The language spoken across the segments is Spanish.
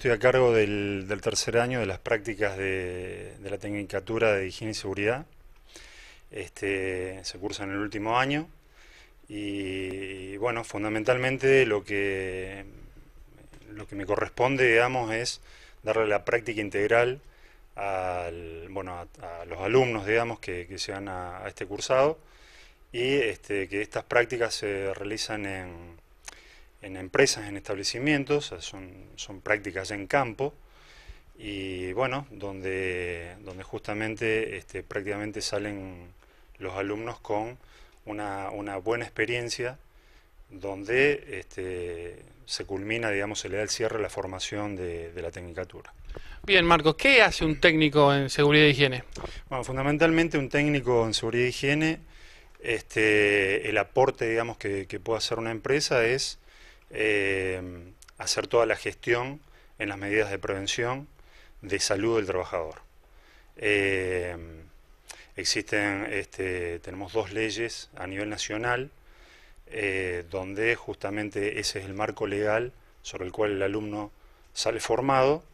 Estoy a cargo del, tercer año de las prácticas de, la Tecnicatura de Higiene y Seguridad. Este, se cursa en el último año y, bueno, fundamentalmente lo que, lo que me corresponde, digamos, es darle la práctica integral a, los alumnos, digamos, que, se van a, este cursado y este, que estas prácticas se realizan en en empresas, en establecimientos, son, son prácticas en campo y bueno, donde, donde justamente este, prácticamente salen los alumnos con una, buena experiencia donde este, se culmina, digamos, se le da el cierre a la formación de, la tecnicatura. Bien, Marcos, ¿qué hace un técnico en seguridad e higiene? Bueno, fundamentalmente un técnico en seguridad e higiene, este, el aporte, digamos, que puede hacer una empresa es eh, hacer toda la gestión en las medidas de prevención de salud del trabajador. Eh, existen, este, tenemos dos leyes a nivel nacional eh, donde justamente ese es el marco legal sobre el cual el alumno sale formado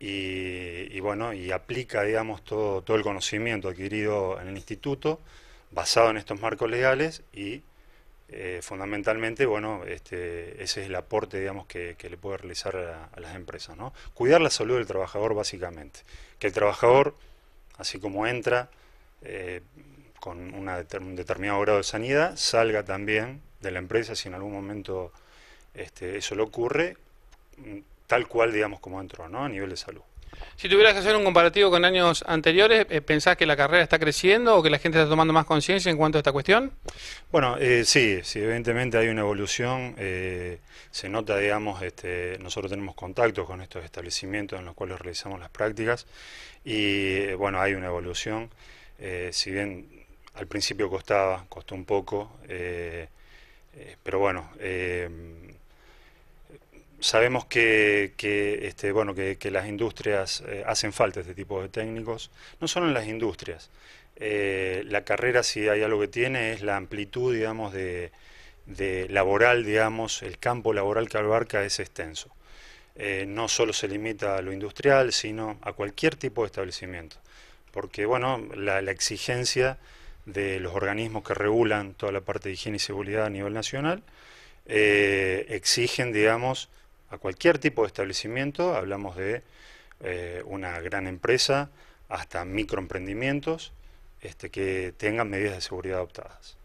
y, bueno y aplica digamos todo todo el conocimiento adquirido en el instituto basado en estos marcos legales y eh, fundamentalmente, bueno, este, ese es el aporte, digamos, que, le puede realizar a, las empresas, ¿no? Cuidar la salud del trabajador, básicamente. Que el trabajador, así como entra eh, con una, un determinado grado de sanidad, salga también de la empresa si en algún momento este, eso le ocurre, mm, tal cual, digamos, como entró, ¿no? A nivel de salud. Si tuvieras que hacer un comparativo con años anteriores, eh, ¿pensás que la carrera está creciendo o que la gente está tomando más conciencia en cuanto a esta cuestión? Bueno, eh, sí, sí, evidentemente hay una evolución. Eh, se nota, digamos, este, nosotros tenemos contactos con estos establecimientos en los cuales realizamos las prácticas y, bueno, hay una evolución. si bien al principio costaba, costó un poco, pero bueno sabemos que, este, bueno, que, las industrias eh, hacen falta este tipo de técnicos, no solo en las industrias. Eh, la carrera, si hay algo que tiene, es la amplitud, digamos, de, laboral, digamos, el campo laboral que abarca es extenso. Eh, no solo se limita a lo industrial, sino a cualquier tipo de establecimiento. Porque, bueno, la, la exigencia de los organismos que regulan toda la parte de higiene y seguridad a nivel nacional exigen, digamos, a cualquier tipo de establecimiento, hablamos de eh, una gran empresa hasta microemprendimientos este, que tengan medidas de seguridad adoptadas.